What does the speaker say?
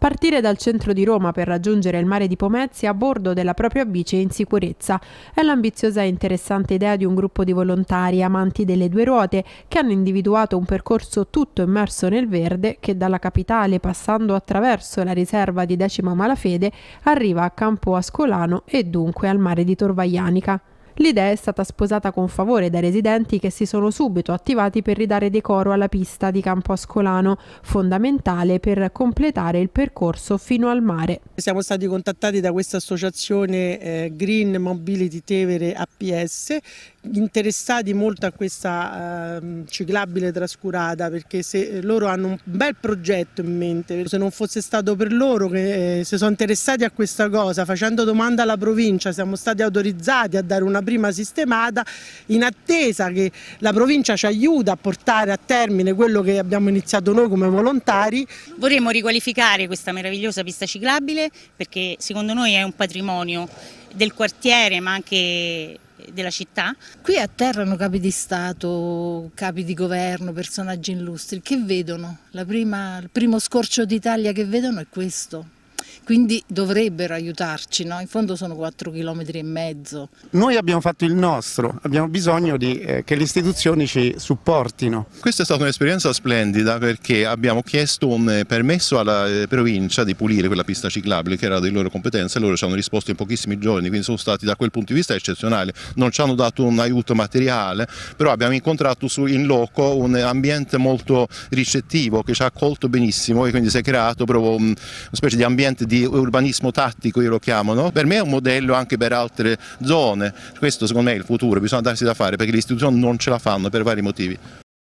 Partire dal centro di Roma per raggiungere il mare di Pomezia a bordo della propria bici in sicurezza è l'ambiziosa e interessante idea di un gruppo di volontari amanti delle due ruote che hanno individuato un percorso tutto immerso nel verde che dalla capitale passando attraverso la riserva di Decima Malafede arriva a Campo Ascolano e dunque al mare di Torvaianica. L'idea è stata sposata con favore dai residenti che si sono subito attivati per ridare decoro alla pista di Campo Ascolano, fondamentale per completare il percorso fino al mare. Siamo stati contattati da questa associazione eh, Green Mobility Tevere APS interessati molto a questa eh, ciclabile trascurata perché se, eh, loro hanno un bel progetto in mente, se non fosse stato per loro che eh, si sono interessati a questa cosa facendo domanda alla provincia siamo stati autorizzati a dare una prima sistemata in attesa che la provincia ci aiuta a portare a termine quello che abbiamo iniziato noi come volontari. Vorremmo riqualificare questa meravigliosa pista ciclabile perché secondo noi è un patrimonio del quartiere ma anche della città. Qui atterrano capi di Stato, capi di governo, personaggi illustri che vedono, prima, il primo scorcio d'Italia che vedono è questo, quindi dovrebbero aiutarci, no? in fondo sono 4 km e mezzo. Noi abbiamo fatto il nostro, abbiamo bisogno di, eh, che le istituzioni ci supportino. Questa è stata un'esperienza splendida perché abbiamo chiesto un eh, permesso alla eh, provincia di pulire quella pista ciclabile che era di loro competenza e loro ci hanno risposto in pochissimi giorni, quindi sono stati da quel punto di vista eccezionali, non ci hanno dato un aiuto materiale, però abbiamo incontrato su, in loco un ambiente molto ricettivo che ci ha accolto benissimo e quindi si è creato proprio una specie di ambiente di urbanismo tattico, io lo chiamo, no? per me è un modello anche per altre zone, questo secondo me è il futuro, bisogna darsi da fare perché le istituzioni non ce la fanno per vari motivi.